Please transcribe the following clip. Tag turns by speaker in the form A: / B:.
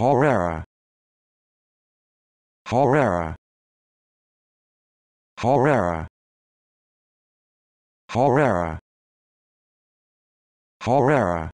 A: Horrera. Horrera. Horrera. Herrera Herrera